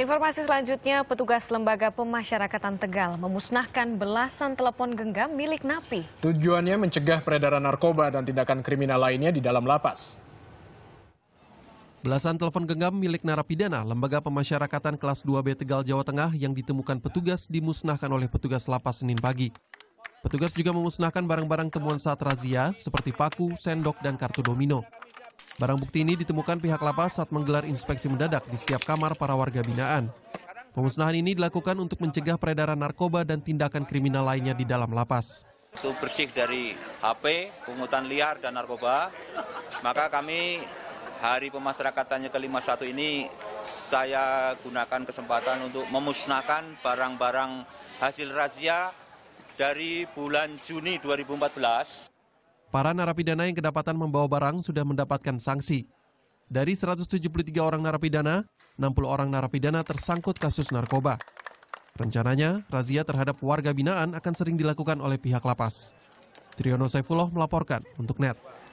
Informasi selanjutnya, petugas Lembaga Pemasyarakatan Tegal memusnahkan belasan telepon genggam milik napi. Tujuannya mencegah peredaran narkoba dan tindakan kriminal lainnya di dalam lapas. Belasan telepon genggam milik narapidana Lembaga Pemasyarakatan kelas 2B Tegal Jawa Tengah yang ditemukan petugas dimusnahkan oleh petugas lapas Senin pagi. Petugas juga memusnahkan barang-barang temuan saat razia seperti paku, sendok, dan kartu domino. Barang bukti ini ditemukan pihak lapas saat menggelar inspeksi mendadak di setiap kamar para warga binaan. Pemusnahan ini dilakukan untuk mencegah peredaran narkoba dan tindakan kriminal lainnya di dalam lapas. Itu bersih dari HP, pungutan liar, dan narkoba. Maka kami hari pemasyarakatannya ke-51 ini saya gunakan kesempatan untuk memusnahkan barang-barang hasil razia dari bulan Juni 2014. Para narapidana yang kedapatan membawa barang sudah mendapatkan sanksi. Dari 173 orang narapidana, 60 orang narapidana tersangkut kasus narkoba. Rencananya, razia terhadap warga binaan akan sering dilakukan oleh pihak lapas. Triyono Saifullah melaporkan untuk NET.